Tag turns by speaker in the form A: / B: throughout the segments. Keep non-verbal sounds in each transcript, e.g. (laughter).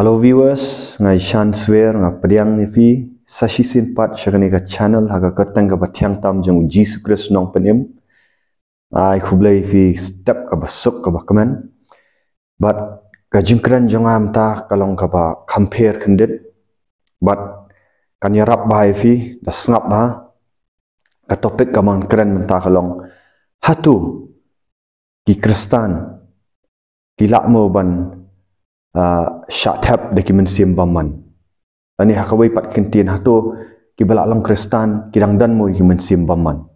A: Hello viewers, ngai Shan Swear nga Priyang Nifi Sashi Sin Pat Shagani ka channel haga kerteng ka batiang tam jengu Jisu Kris nong penim Ai khublai fi step ka basuk ka bakaman But ka jengkeran jengam ta kalong ka ba kampir kendit But kan yarap bahai fi da sengap ba Ka topik ka man keren menta kalong Hatu ki kristan Kilak mo ban Ah, shathap de kimin sim baman ani hakawai pat kintin hato kibala alam kristan kidang dan mo kimin sim baman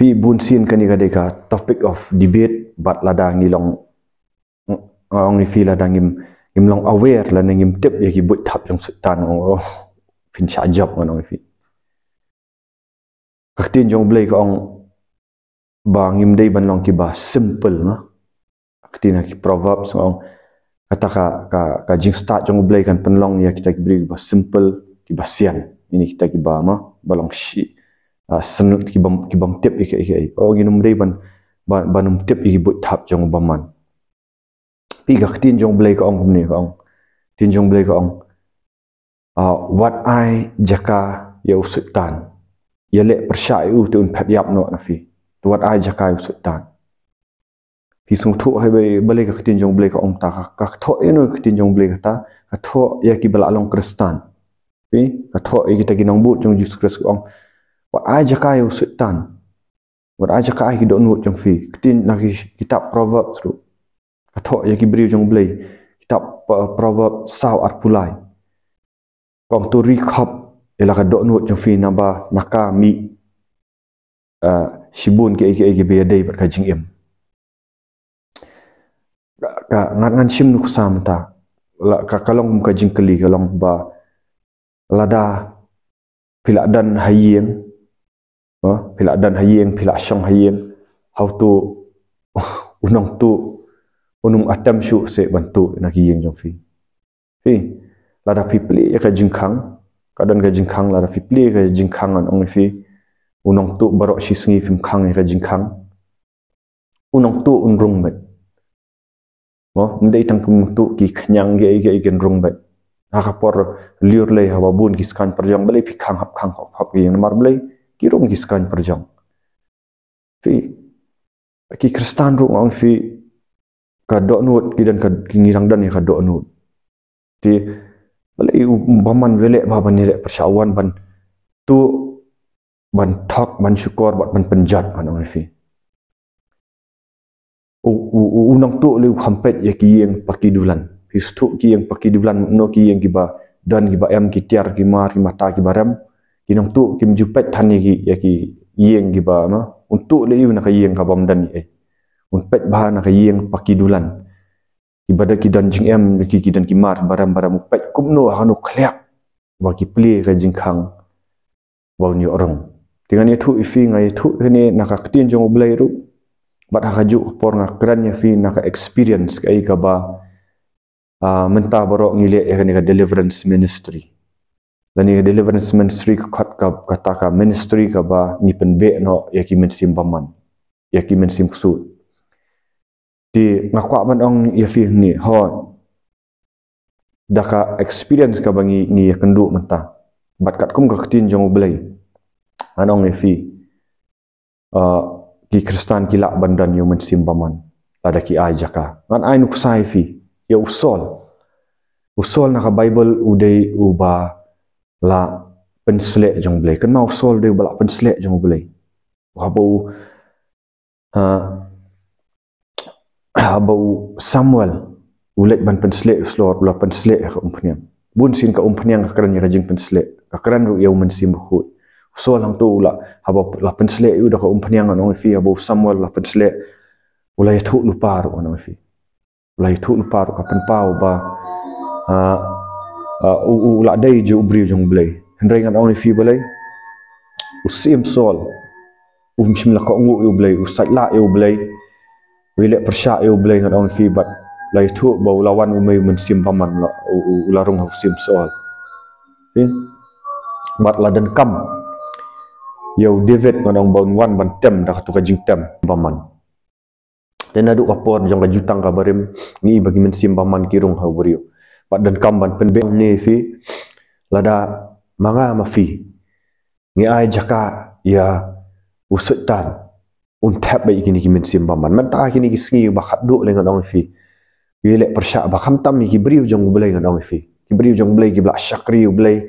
A: pi bun sin kani ka deka topic of debate bat lada ngilong mm, ang ni feel lada ngim ngim long aware la ngim tip ya kibut tap yung sultan o oh, oh, fin sha job ngano ngi fi kaktin jong blake ang bangim day ban long kibas simple na ha ketina ki proverb so kata ka ka, ka jing start jong blai kan penlong ya kita beri ba simple ki basian ini kita ki ba ma balong shi uh, senut ki bam ki bam tip ki ki ai o ginum dei ban ban tip ki but tap jong ba man pi ka ketin jong blai ka ong ni ka ong tin jong blai ka ong what i jaka ya usutan ya le persyai u tu un pat yap no nafi what i jaka usutan pisung tu hai bai bale ke khitin jong bale ka om ta ka tho eno khitin jong bale ta ka tho ya ki bala long kristan pi ka tho e ki ta ki nong bu jong jesus christ ong wa a kai o setan wa a kai ki do jong fi khitin na ki kitab proverb tru ka tho ya ki briu jong beli kitab proverb sau ar pulai kong tu ri khop ela ka do jong fi na nakami naka sibun uh, shibun ke ke ke be dei ba ka jing em ka ngan sim nu sam ta la ka kalong ka jingkeli kalong ba lada pila dan hayeng ba pila dan hayeng pila song hayeng how to (laughs) unong tu unung atam shu se bantu na ki yeng jong fi fi lada people ya ka jingkhang ka dan ka jingkhang lada people ka jingkhang an ong fi unong tu barok si sngi fim khang ka jingkhang unong tu unrung mai Oh, nde itang kum tu ki khnyang ge ge gen rung ba ha por liur leh ha bun gi skan par jong bale phi khang hap khang hap hap yeng mar bale ki rung gi fi ki kristan rung ang fi ka do nut ki dan ka ki ngirang dan ka do nut ti bale u baman vele ba ban re par shawan ban tu ban thak ban syukur ban penjat ban ang fi unang tu leu khampet ya ki yang paki dulan his tu ki yang paki dulan no ki yang giba dan giba em ki tiar ki mar ki mata ki baram ki tu kim jupet than ye ki ya ki yang giba ma untu le yu nak yang kabam dan ye un pet bahan nak yang paki dulan ibadah ki dan jing em ki ki dan ki mar baram baram pet kum no hanu kleak wa ki ple ga jing khang wa ni orang dengan itu ifi ngai tu ni nak tin jong blai ru bat hakaju por nga kran nya fi naka experience kai ka ba uh, menta baro ngile e ka deliverance ministry dan ye deliverance ministry ka kat ka kata ministry ka ba ni pen be no ya ki men sim paman ya ki men sim di nga kwa man ong ye fi ni ho daka experience ka bangi ni ya kendu menta bat kat kum ka ketin belai anong ye fi Ki kristan ki Lak bandan yo men simbaman pada ki ai jaka ngan ai nu kusai fi yo usol usol na bible udai uba la pensle jong blai kan mau usol de bala pensle jong blai habo ha habo samuel ulet ban pensle slot bala pensle ya ka umpnya bun sin ka umpnya ka kran ni rajin pensle ka kran ru yo men simbhut so lang tu la haba la pensle u da ko um phaniang no fi abo samuel la pensle ula ye thu lu paru no fi ula ye thu lu paru ka pen pau ba a ah, ah, u u la dai ju bri ju ng blai hendrai ngan only fi blai u sim sol u mchim la ko ngu u blai u sat la u blai wi le persha u blai ngan only fi but la ye thu ba ula wan u mai mun sim paman la u la rung ha lah sim sol Okay. Eh? But ladan kam Yau David ngadong bawang wan ban tem dah katu kajing tem paman. Dan aduk apa orang yang kajutang kabarim ni bagi mensim paman kirung hau beriuk. Pak dan kamban penbeng ni fi lada manga mafi. Ni ai jaka ya usutan untap bagi kini kini mensim paman. Mentak kini kisni bakat duk ngan dong fi. Bilek persyak bakam tam ni kibriu jang ublay dengan orang fi. Kibriu jang ublay kiblak syakriu ublay.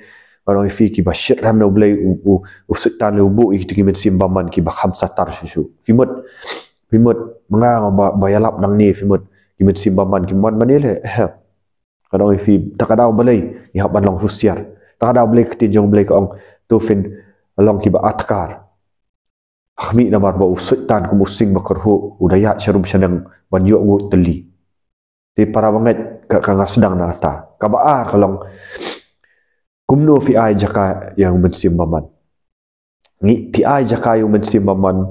A: ورا في كي بشر رحمنا وبلاي و و سكتان وبو يكتي كي من سيم بامان كي بخم ساتار شو شو في مود في مود معاه با بيلاب نعني في مود كي من سيم بامان كي مود بني له ها ورا في تكادا وبلاي يهاب بالون روسيار تكادا وبلاي كتي جون بلاي كون توفين لون كي باتكار أخمي نمر بو سكتان كم سيم بكرهو ودايا شرم شنن بنيو غو تلي تي para banget kakang sedang nata kabar kalau kumno fi ai jaka yang mensim baman ni fi ai jaka yang mensim baman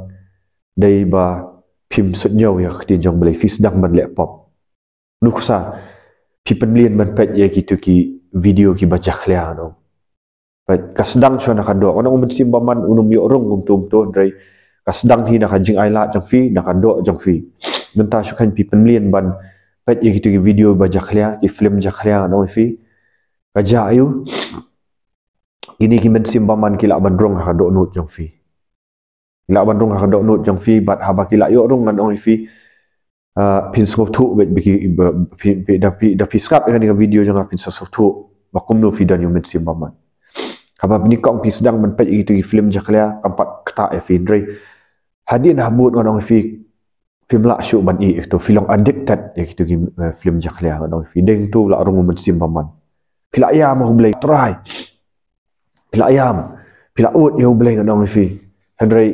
A: dai ba pim sut nyau ya khti jong bele fis dang ban le pop nuksa pi pen lien ban pet ye ki tu ki video ki baca khle ano pat kasdang chona kan do ona umun sim unum yo rong um tum to dai kasdang hi na kan jing ai la jong fi na kan do jong fi menta shu kan pi pen lien ban pet ye ya ki tu ki video baca khle ki film jakhle ano fi kaja ayu ini kimen simbaman kilak bandrong ha do nut jong fi. Kilak bandrong ha do nut jong fi bat ha ba kilak yo rong ngan ongi fi. Ah, pin sok tu be be be da pi skap kan video jong pin sok tu ba kum no fi dan yo men simbaman. ni kong pi sedang men pet itu film jaklia empat kata ya e fi dre. Hadin buat but ngan ongi fi film la syu ban i itu film addicted ya itu eh, film jaklia ngan ongi fi deng tu la rong men simbaman. Kilak ya mo blai try. Pilak ayam. Pilak ud yang boleh dengan orang ini. Hendrai.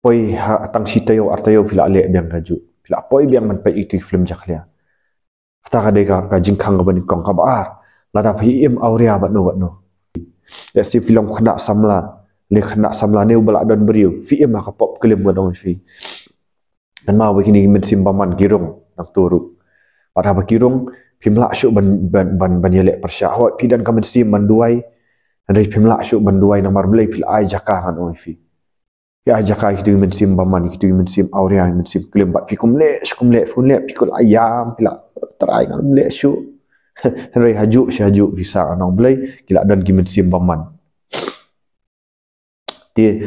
A: Poi ha, atang sita yang arta yang pilak alik biang kaju. Pilak poi biang manpai itu film jaklia. Kata kadai ka ka jingkang ka bani kong ka baar. Lada pahi im awriya bat no bat no. Ya si film kena samla. Le kena samla ni ubalak dan beriw. Fi im haka lah pop kelim kan orang ini. Dan mahu begini simpaman girung. Nak turut? Pada berkirung, pimla syuk ban ban ban pidan kamen si manduai, dari pimla syuk manduai nama belai pil ayah jaka han oifi. Ya jaka hidung men sim baman, hidung men sim aurea, men sim klem pikul pikum le, syukum le, pikum pikul ayam, pila terai ngan le syuk. (laughs) Dari hajuk si hajuk visa anong belai, kila dan gimen sim baman. Dia,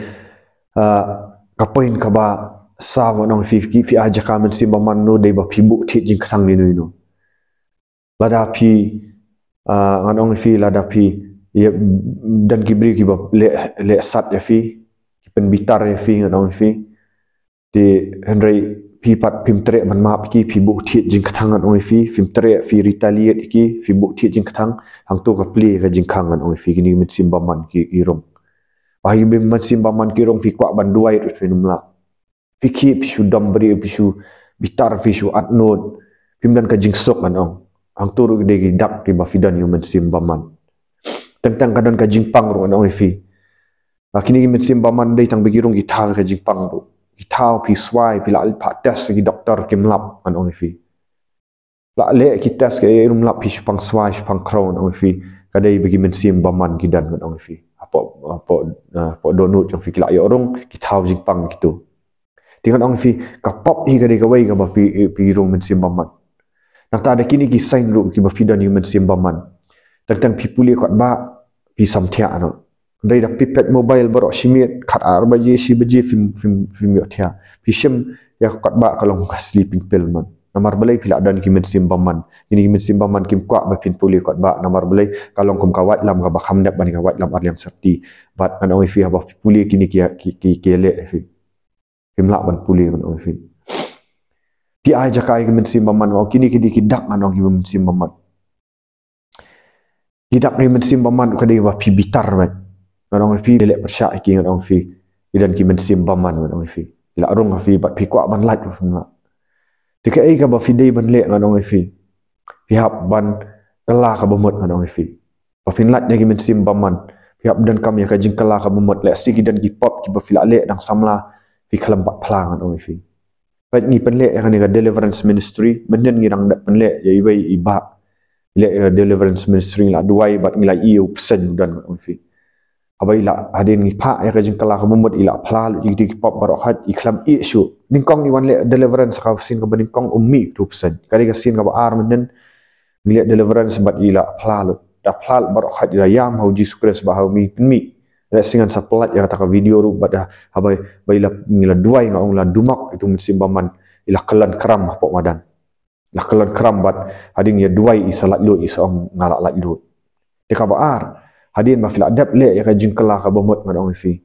A: ah, kapain kabar sa wa nong fi fi fi aja kam si ba man no de ba phi bu jing khang ni no no la da phi a nga fi la da phi dan kibri kibab ki ba le le sat ya fi ki bitar ya fi nga nong fi Di henry phi pat phim tre man ma ki phi bu thi jing khang nga nong fi phim tre fi retaliate ki phi bu thi jing khang hang to ga play ga jing khang nga nong fi ni mit sim man ki irong ba hi bim man sim man ki rong fi kwa ban duai ru fi num lak piki pisu dambri pisu bitar pisu atnot pimdan ka jingsok manong oh. ang turu gede gi dak ki bafidan yu simbaman tentang kadan ka jingpang ro na onifi akini gi men simbaman dei tang begirung gitar ka jingpang ro gitar pi swai pi lal pa tes gi doktor ki mlap an onifi la le ki tes ke irum eh, lap pisu pang swai pang kron onifi kadai bagi men simbaman gidan ngon onifi apo apo ah, apo donut yang fikir ayo ya orang kita harus jingpang gitu di orang ang fi ka pop hi ka de ka pi eh, pi ro men sim nak ta de kini kisain lu ro ki dan fi da ni men sim bamat tak tang pi puli ka ba pi sam ano dai da pi pet mobile baru simet shimet arba ar ji si ba ji film film fim yo thia pi sim ya ka ba kalau long sleeping pill man namar balai pila dan ki men sim bamat ini ki men sim bamat kim kwa ba pin puli ka ba namar balai ka kum kawat lam kah ba kham ne ba lam ar lam sakti bat an ong fi ha ba puli kini ki ki ki le eh, fi himlak ban puli ban ong fin pi ai ja kai gimen sim baman ngau kini kini ki dak man ong gimen sim baman kitab ni men sim baman ka dei wa pi bitar ba ngau ong fi lelek persa ki ngau ong fi idan gimen sim baman ngau ong fi ila rong ngau fi ba pi kwa ban lat ngau fi tika ai ka ba fi dei ban le ngau ong fi pi hab ban kala ka ba mot ngau ong fi ba fin lat ne gimen sim baman pi dan kami ya ka jing kala ka ba mot le dan gi pop ki lek fi samla Bikalam bat pelang kan omifi. Pat ni penlek yang ni deliverance ministry. Menen ni rang dat penlek ya iwai ibak. Lek deliverance ministry lah. Duai bat ngilai iyo pesan dan kan omifi. Abai lah hadin ni pak yang kajin kalah kemumut ilak pelal. Ikut ikipap barokhat ikhlam isu. Ningkong ni wan lek deliverance kau sin kau beningkong umi tu pesan. Kali kau sin kau ar menen. Ngilai deliverance bat ilak pelal. Dah pelal barokhat ilayam hau jisukres bahawmi penmi. Penmi resing an sapalat yang kata video ru pada habai baila mila dua yang orang la dumak itu mensimbaman ila kelan kram apo lah, madan la kelan kram bat hading ya dua isalat lu isong ngalak lat lu de kabar ah, hadin ma fil adab le ya jin kala ka bomot orang fi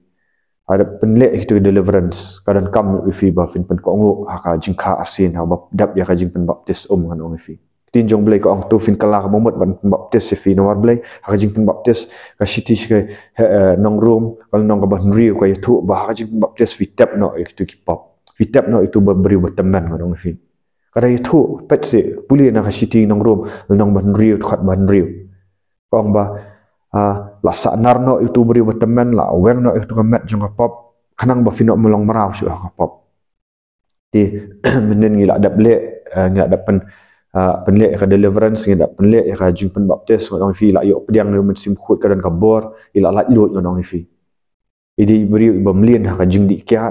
A: ada penlek itu deliverance kadan kam fi ba fin pen ko ngo ha ah, ka jin ka asin ha ah, ba dab ya ka jin pen baptis um ngan ong fi tin jong blake ong tu fin kala ka bomot ban baptis se fi nomar blake ha jing pin baptis ka shiti shi kai eh, eh, nong room kal nong ka ban ri ko yatu ba ha jing baptis fi tap no ik tu kipop fi tap no itu ba bri ba taman ma nong fi ka dai tu pet se puli na ka shiti nong room nong ban ri ut khat ban ri kong ba a ah, la sa nar no itu bri ba taman la weng no itu ka mat jong ka pop kanang ba fino mulong maraw shi ka pop ti (clears throat) menen ngila dap le eh, ngila dapen Ah, penlek lah, ke deliverance ngida penlek ke jung pen baptis ngada ngifi la yo pediang yo mesti mukut kadan kabor ila la yo ngada ngifi ide beri bemlian ha lah, jung di kiat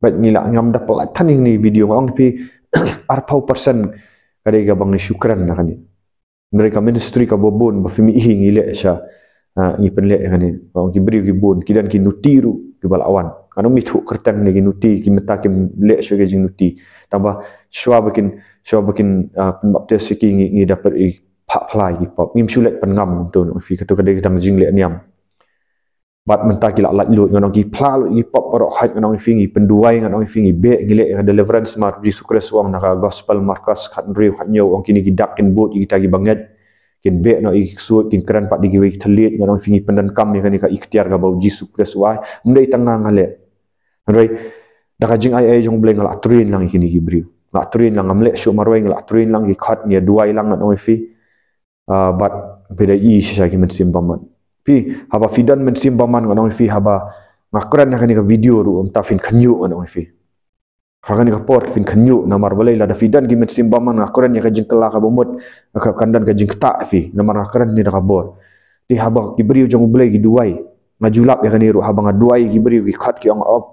A: bet ni la ngam dapat la taning ni video ngada ngifi (coughs) arpau persen kada ga bang syukran lah, nak kan ni mereka ministry ka bobon ba fimi ihing ile sha ah, ngi penlek ngani kan ngi beri ki bon kidan ki nutiru kibal awan kanu mi thu kertan ni gi nuti ki mata ki le shwe ge nuti tambah shwa bakin shwa bakin ah, pin bapte siki ngi ngi dapat i phaplai gi pop mi shulek pan ngam tu no fi katu kadai kita jing le niam bat menta ki la la lu ngano gi pla lu gi pop ro hat ngano fi ngi penduai ngano fi ngi be ngi ada deliverance mar jesus christ wa naga gospel markas khatri khanyo ong kini gi dakin bot gi tagi banget kin be no i su kin kran pa digi wei thalit no fingi pandan kam ni kan ka ikhtiar ga bau jisu kres wai mde itanga ngale rei da ka jing ai ai jong bleng la lang kini gibri la trin lang amle shu marwei la trin lang gi khat ni duai lang no fi ah, but be da i shisha ki men simba man pi haba fidan men simba man no fi haba ngakran na kan ni video ru um ta fin khanyu fi Harga ni kapor, kifin kenyu, namar balai lah. Dafidan gimen simbaman lah. Kuran yang kajing kelak abomot, kandan kajing ketak fi. Namar lah kuran ni dah kapor. Di habang kibriu jangu balai giduai. Majulap yang kaniru habang aduai kibriu kikat ki ong op,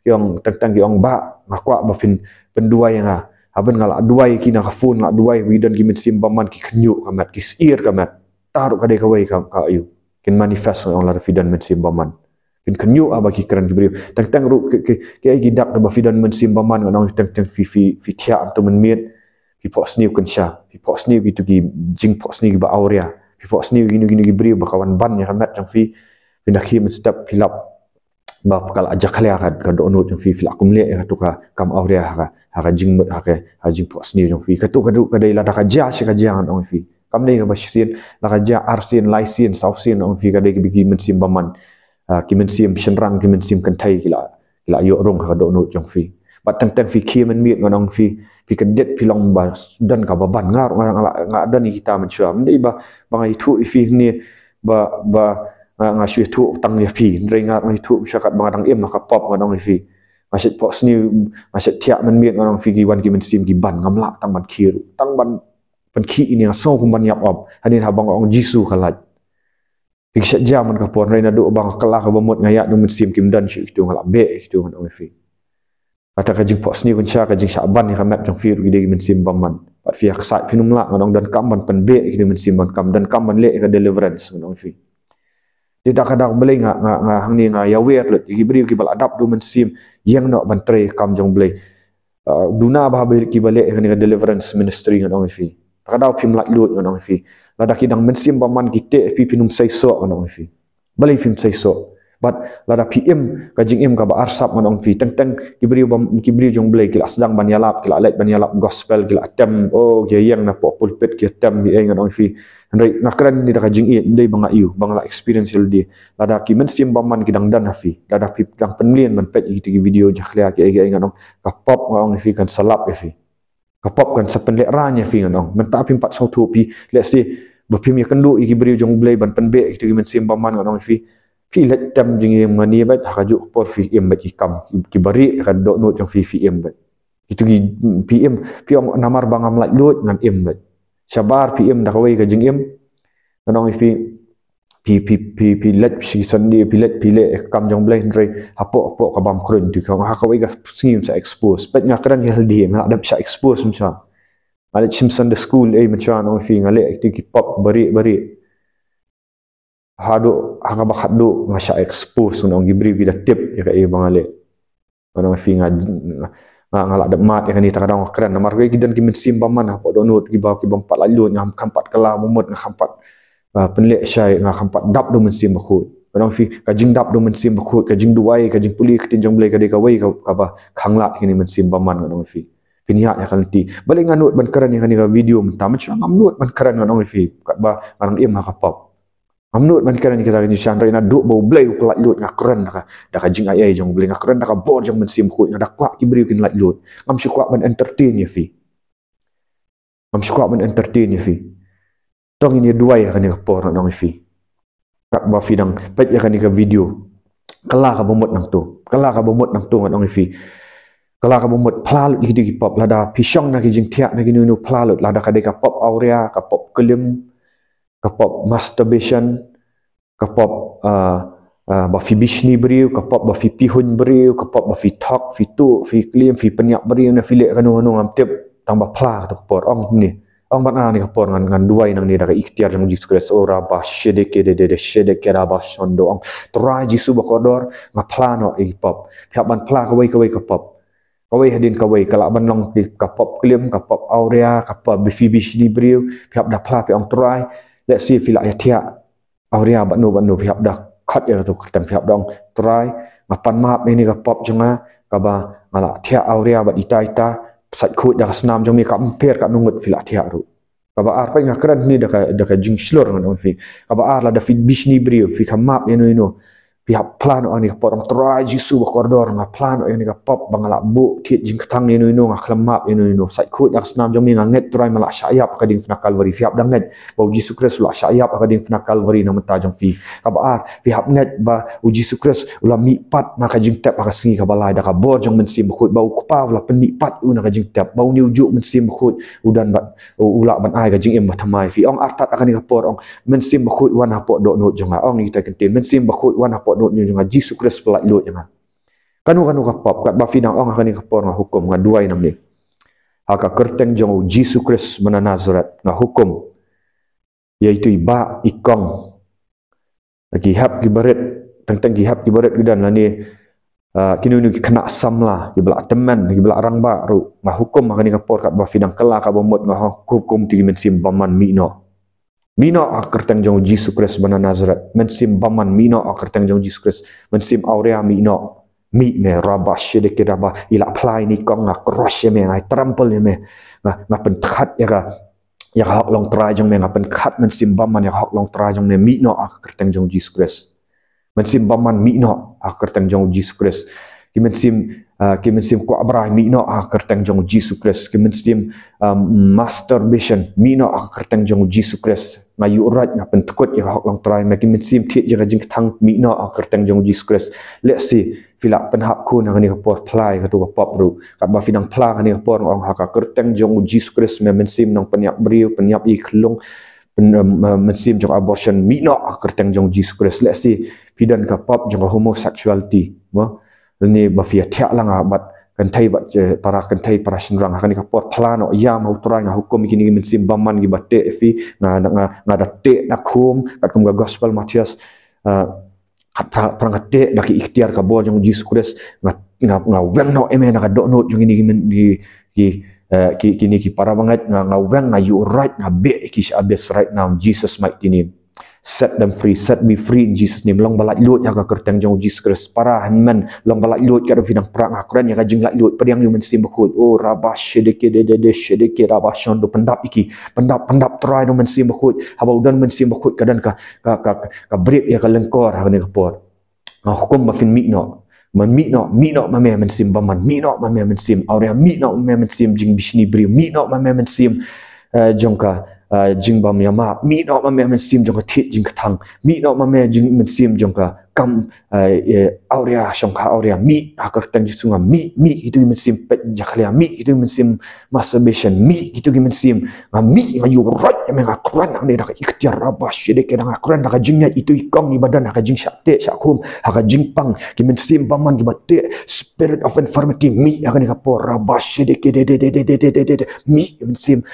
A: ki ong tentang ki ong ba. Ngakwa bafin penduai yang haben lah. Abang ngalak aduai kina kafun, ngalak aduai widan gimen simbaman ki kenyu kamat. Kisir kamat. Taruk kadai kawai kakayu. Kin manifest ngalak dafidan men simbaman kan kenyu aba lah ki kran gibri teng tang ru ke ke ke ai gidak ba fidan men simbaman orang teng teng fi fi fi tia am to men mit fi pos ni kun fi pos ni gitu gi jing pos ni ba aurea ya. fi pos ni gini gini gibri ba ban yang hamat yang kan. kan fi fi nakhi men hilap. pilap kalau pakal aja khalia kan ka yang ya. jang fi fi akum le ya to ka kam aurea ha ha ka jing mat ha ke ha jing pos ni jang fi ka to ka do ka dai la ta ka ja si fi kam ne ba shin la ka ja arsin lai sin fi ka dai gi gi men Ah, kim men sim shen rang kim men sim kan thai kila kila yo rong ha do no chong fi ba tang tang fi khi men miet ngon ong fi fi kan det phi long ba dan ka ba ban nga ro nga nga dan hi ta man chua men dei ba ba ngai thu fi ni ba ba nga shwe thu tang ni fi re nga ngai thu sha kat ba tang em ma ka pop ngon ong fi ma shit pop sni ma shit tiak men miet ngon ong fi gi wan kim men sim gi ban ngam lak tang ban khi ru tang ban ban khi ini nga so kum ban yap op ani ha bang ong jisu khalat Pergi sejam kan kapuan. Raina duk bang kelah kapuan mut ngayak tu musim kim dan syuk itu. Ngalak bek itu. Kan Kata kajing pos ni kun syak kajing syakban ni kamek jang firu gede gimin simbang man. Pat fiyak saat pinum lak ngadong kan dan kamban pen bek gede gimin simbang kam. Dan kamban lek ke deliverance kan ngifi. Dia tak kadang beli ngak ngak ngak hang ni ngak yawir lut. Iki beri kibal adapt du men yang nak bantre kam jang beli. Ah, duna bahabir kibalik ngak deliverance ministry kan ngak ngifi. Tak kadang pinum lak lut ngak ngifi. Lada ladak idang mensim baman gite fi pinum saiso manong fi balai fim saiso but ladak pm kajing im ka ba arsap manong fi teng teng kibri bam kibri jong blai kila sedang banyalap kila alat banyalap gospel kila tem oh ge yang na pulpit ki tem bi eng manong fi ndai nakran ni dak kajing i ndai banga iu bangla experience di ladak ki mensim baman kidang dan hafi lada pip dang penlian man pet video jakhlia ki ge eng manong ka pop manong fi kan salap ya fi kapapkan sa penlek ranya fi ngano menta pi pat sau pi let's say ba pi mi kendu i gibri jong blai ban pen be i tu men sim baman ngano fi fi let tam jing yang mani ba ta kaju por fi im ba ikam ki bari kan do no jong fi fi im ba itu gi mm, pi im pi om namar bangam lat lut ngan im ba sabar pi im da kawai ka jing im ngano fi pi pi pi pi let si sandi pi let pi le kam jong blain rei apo apo ka bam krun tu ka ha ka wi ga sim sa expose pet nya kran yel di na dab sa expose mcha ale chim san the school e mcha no fi nga le ti ki pop bari bari ha do ha ka bakat do nga sa expose no ngi gibri bi tip ya ka e bang ale ana fi nga nga nga la dab mat ya ni ta kran na mar ki dan ki min sim ba man ha do not ki ba ki bam pat la lo nya kam pat kala mumut nga kam pat Ah, penlek syai ngah kampat dap do mensi mekhut orang fi kajing dap do mensi mekhut kajing duai kajing puli ketinjong belai kadai kawai apa? khangla kini mesti baman orang fi piniat yang kalenti balik nganut ban keran yang kini video mentah macam ngamnut ban keran orang fi kat ba orang im ngah kapap ngamnut ban keran kita kini syandra ina duk bau belai pelat lut ngah keran dak dak kajing ayai jong belai ngah keran dak bor jong mesti mekhut ngah dak kuak kibri kini lat lut ngam syukwa ban entertain ya fi ngam syukwa ban entertain ya fi tong ini dua ya kan ke por nang fi kak ba fi nang pet ya kan ke video Kelak ka bomot nang tu Kelak ka bomot nang tu nang fi kala ka bomot phlal di di pop lada pisong nang jing tia nang ni nu phlal lada ka pop aurea kapop kelim kapop masturbation kapop pop uh, uh, ba fi bisni briu ka pop fi pihun briu ka pop fi tok fi tu fi kelim fi penyak briu na fi le kanu nang tip tambah phlal tu por ong ni Ambat na ni kapor ngan ngan dua inang ni dari ikhtiar yang Yesus Kristus ora oh, bashe deke dek dek sedek she de ke ang trai ji suba kodor ma plano i pop kap ban pla ka wei ka wei hadin ka wei ban long di ka klim kapop aurea kapop pop di brio kap dah pla pe ang trai let see fila ya tiak aurea ba no ba dah cut ya to khatam kap dong trai ngapan pan ini kapop ni kaba pop tiak aurea ba itaita ita sat kut dah senam jomi ka empir ka nungut fil atiha ru kaba ar pai ngakran ni dah ka dah ka jing ngan fi kaba ar la dah fi bisni brio fi kamap ye no ino pihak plano ani porong try jisu ba koridor nga plano ani ka pop bangala bu kit jing tang ni nu nga khlamma ni nu nu sai khut yak snam jomi nga net try mala syayap ka ding fna calvary fiap dang net ba jisu kris la syayap ka ding fna calvary na mata jong fi ka ba ar fiap net ba u jisu kris la mi pat na ka jing tap ka singi ka balai da ka bo jong men khut ba u kupa la pen mi pat u na ka jing tap ba u ni uju men sim khut u dan ba u la ban ai ka jing em ba fi ong artat ka lah. ni ka porong men khut wan ha do no jong ong i ta kentin men sim khut wan ha pak nut junjung ngaji sukre sepelak lut jangan. Kan orang nak rapap kat bafina orang akan rapap dengan hukum dengan dua enam ni. Haka kerteng jong uji sukre mana nazrat dengan hukum Yaitu iba ikong lagi hab gibaret tentang gihab gibaret gidan lah ni uh, kini ini kena asam lah gibelak teman gibelak orang baru ngah hukum akan ni kapor kat bafidang kelak kat bomot ngah hukum tinggi mensim baman mino Mina akar tengjong Jisu Kristus bana Nazaret. Mensim baman mina akar tengjong Jisu Kristus. Mensim aurea mina. Mi me raba shedeke raba. Ila apply ni kong nga kroshe me nga trample me. Nga, nga pentakat ya ka. Ya ka long trajong me nga pentakat mensim baman ya ka long trajong me. Mina akar tengjong Jisu Kristus. Mensim baman mina akar tengjong Jisu Kris. Kristus. Gimen sim gimen uh, sim ko abrah mi no a kerteng jong Jesus Christ. Gimen sim um, master mission mi no kerteng jong Jesus Christ. Ma yu rat na pen tukot yu hok long try ma gimen sim tiet jaga jing tang mi no kerteng jong Jesus Christ. Let's see fila pen hap ko na ngani play ka tuwa pop ru. Ka ba finang pla ngani ko por ong hak a kerteng jong Jesus ya, ha Christ ma sim nong penyap briu penyap i klong um, jang abortion mi no a kerteng jong Jesus Christ. Let's see pidan ka jang jong homosexuality ni bafia thia langa bat kan thai bat eh, para kan thai para sinrang kan ka por phlano ya ma utra nga hukum gini min sim bamman gi batte fi na na na da te na khum kat kum ga gospel matias ah, kat pra prang te da ki ikhtiar ka bo jong jesus christ na na na wen no eme na ka do no jong gini min gi gi eh, ki kini ki para bangat nga nga wen na you right na be ki abes right now jesus mighty name set them free set me free in jesus name long balat lut yang akan tang jong jesus christ para hanman long balat lut kada finang prang akran yang ajing lak lut padang human sim oh rabas shedeke de de de shedeke rabas shon do pendap iki pendap pendap try human sim bekut haba udan men sim bekut kadan ka ka ka ka break ya kalengkor hanen kapor ngah hukum mafin mikno man mi no mi no ma men sim ba man mi no ma men sim aur ya mi no ma men sim jing bisni bri mi no ma men sim eh, jongka jing bam yama mi no ma me sim jong ka thit jing ka thang mi no ma me jing me sim jong ka kam e aurya shong ka aurya mi a ka tang ji sunga mi mi itu me sim pet ja khlia mi itu me sim masturbation mi itu me sim ma mi ma yu rat me ga kran na ne da ka ikhtiyar rabba shide ke da ga kran da ga jing ya itu ikong ni badan ga jing sha te sha khum jing pang ki me sim ba man ki ba te spirit of infirmity mi ga ne ga por rabba shide ke de de de de de de de mi me sim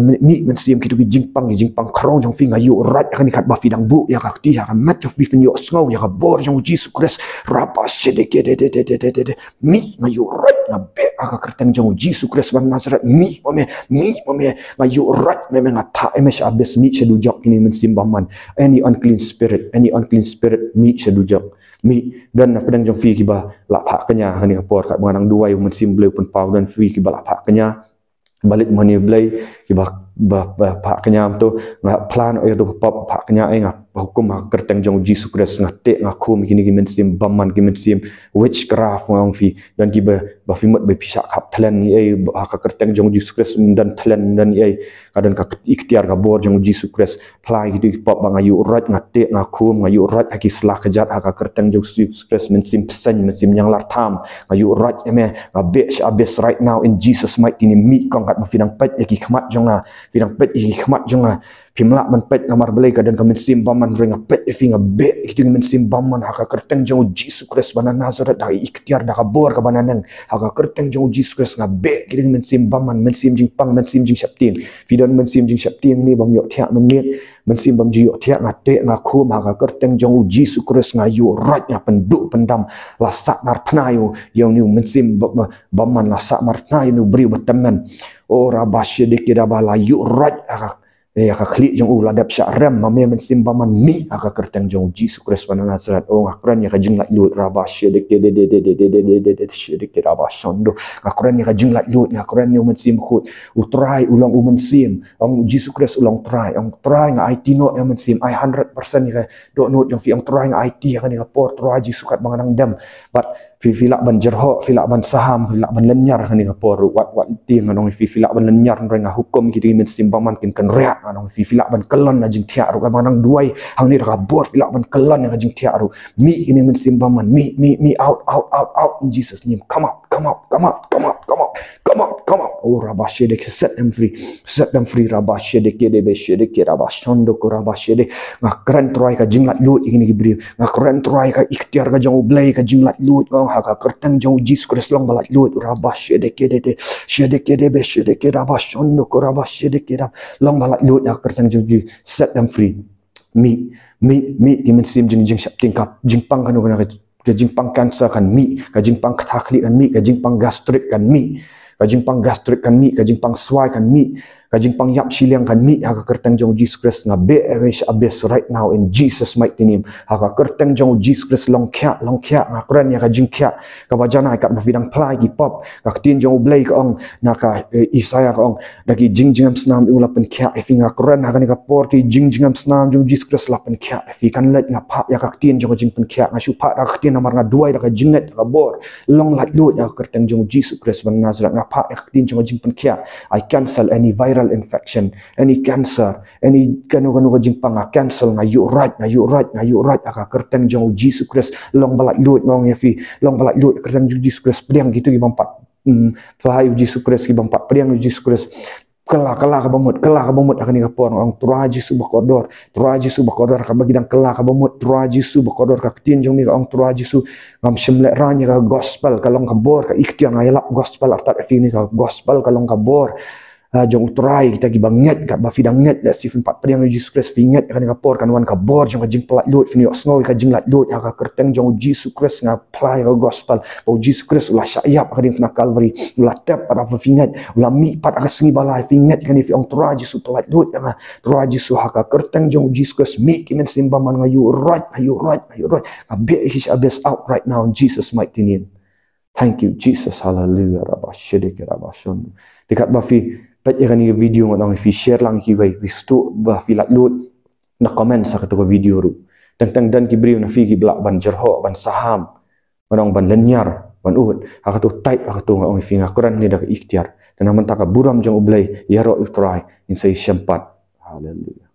A: mi men siem ki tu jing pang jing pang krong jong finga yu rat kan ikat bafi dang bu ya ka ti ha kan mat fi fin yo sngo ya ka bor jong jisu kres rapa she de de de de de de mi ma yu rat na be aka kerteng jong jisu kres ban nazrat mi o me mi o me ma yu rat me me ngata eme eh, sha bes mi she du ni men sim baman any unclean spirit any unclean spirit mi she du mi dan na pedang jong fi ki ba kenya ni por ka ngang duai men sim pun pau dan fi ki ba kenya balik money belai ke bah bah bah kenyam tu ngah plan oi oh, ya tu pop bah kenyam ai ngah hukum hak kerteng jong Jesus Kristus ngah te ngah kum gini gini mensim baman gini mensim witchcraft ngang fi dan gibe bafi mat bai pisak kap talen ye eh, hak kerteng jong Jesus Kristus dan talen dan ye eh. kadan ka ikhtiar ka bor jong Jesus Kristus plai itu pop bang ayu rat ngah te ngah kum ngah yu rat hak islah kejat hak ah, kerteng jong Jesus Kristus mensim pesan mensim yang lar tam ngah yu rat eme ngah abis right now in Jesus mighty ini mi kong kat bafi dang pet ye ki khmat jong ah. pet ye ki khmat himlak man pet ngamar belai ka dan kamin sim baman ring a pet ifing a be ikti ngamin sim baman haka kerteng jau jisu kres bana nazaret dari ikhtiar daka bor ka bana neng haka kerteng jau jisu kres nga be kiri ngamin sim baman men sim jing pang men sim jing syaptin fidan men sim jing syaptin ni bam yok tiak men miet men sim bam jiyok tiak nga te nga kum haka kerteng jau jisu kres nga yu rat nga penduk pendam lasak nar penayu yau ni men sim baman lasak nar penayu ni beri betemen Oh, rabah syedik, ya rabah layu, rat, Ya ka khli jong u ladap sha ram ma men simba mi aka kerteng jong Jesus Kristus wan nasrat o ngakran ya ka jing lat lut raba sha de de de de de de de de de sha de ke raba shon do ngakran ya ka jing lat lut ngakran ya men sim khut u try ulang u men sim ang Jesus Kristus ulang try ang try ng IT no ya men sim i 100% ya do not jong fi ang try ng IT ya ka ni report try Jesus kat mangang dam fi filak ban jerho filak ban saham filak ban lenyar ni kapor wat wat ting anong fi filak ban lenyar nang hukum ki dimin simbang man kin kan riak anong fi filak ban kelan na jing tiak ru kan nang duai hang ni rabor filak ban kelan na jing tiak ru mi ini min simbang man mi mi mi out out out out in jesus name come out come out come out come out come out come out come out. Oh, Rabashedek, set them free. Set them free, Rabashedek, Yedebe, Shedek, Rabashondo, Rabashede, a grand trike, a jinglat loot, in the brief, a grand trike, a ictiarga, Joe Blake, a jinglat loot, oh, haka, curtain, Joe Jesus Christ, long, but loot, Rabashedek, Shedek, Yedebe, Shedek, Rabashondo, Rabashedek, long, but loot, a curtain, Joe set them free. Me, me, me, demon seem jinging, shapting up, jingpanganoga, jingpang kansa kan mi, a jingpang tackling, and me, a jingpang gastric, and me kajimpang gastrikkan mi, kajimpang suaikan mi, Kajing pang yap siliang kan ni haka kerteng jong Jesus Christ nga be erish abis right now in Jesus mighty name. Haka kerteng jong Jesus Christ long kya, long kya, nga kren ya kajing kya. Kaba jana ikat bafidang play ki pop. Kaktin jong ublay ka ong, naka eh, isaya ka ong. Naki jing jingam senam yung lapen kya. Ifi nga kren haka ni kapor ki jing jingam senam jong Jesus Christ lapen kya. Ifi kan let nga pak ya kaktin jong jing pen kya. Nga syupak na kaktin namar nga duay raka jinget raka bor. Long like lut ya kerteng jong Jesus Christ ban Nazareth. Nga pak ya kaktin jong jing pen kya. I cancel any viral viral infection, any cancer, any kanu-kanu kajing panga ah, cancel nga yu right nga right nga right aka ah, ah, kerteng jong Jesus Christ long balak luat ngong yafi long balak luat kerteng jong Jesus Christ priang gitu gi bampat. Hmm, pahayu Jesus Christ gi bampat priang Jesus Christ kelak kelak ke bumut kelak ke bumut akan ingat puan orang turaji subah kodor turaji subah kodor akan bagi dang kelak ke bumut turaji subah kodor ke ketian jom ingat orang turaji su ngam semlek ranya ke gospel kalong kebor ke ikhtian ayalap gospel artat efi ni gospel kalong kebor ke ha, jom try kita pergi bangat kat bafi dangat dah si empat pedang Jesus Christ fingat kan rapor kan wan kabor jom kajing pelat lut fini osno kita jing lat lut ya kerteng jom Jesus Christ ngah play ke gospel bau Jesus Christ ulah syayap kan fina calvary ulah tap pada fingat ulah mi pat ke sengi balai fingat kan if ong try Jesus pelat lut ya eh, try Jesus ha ka kerteng jom Jesus Christ mi kimen simba man you right you right you right abe is abes out right now in Jesus mighty name Thank you, Jesus. Hallelujah. Rabba, shidik, rabba, Dekat bafi, pat yang ni video ngat dong fi share lang ki wei wis tu ba fi lak lut na komen sa ketu video ru tentang dan ki briu na fi ki blak ban jerho ban saham orang ban lenyar ban uhud aku tu tight aku tu ngat dong fi ngak koran ni dah ikhtiar Dan aman tak aburam jang ublay, ya ro ikhtrai in sai sempat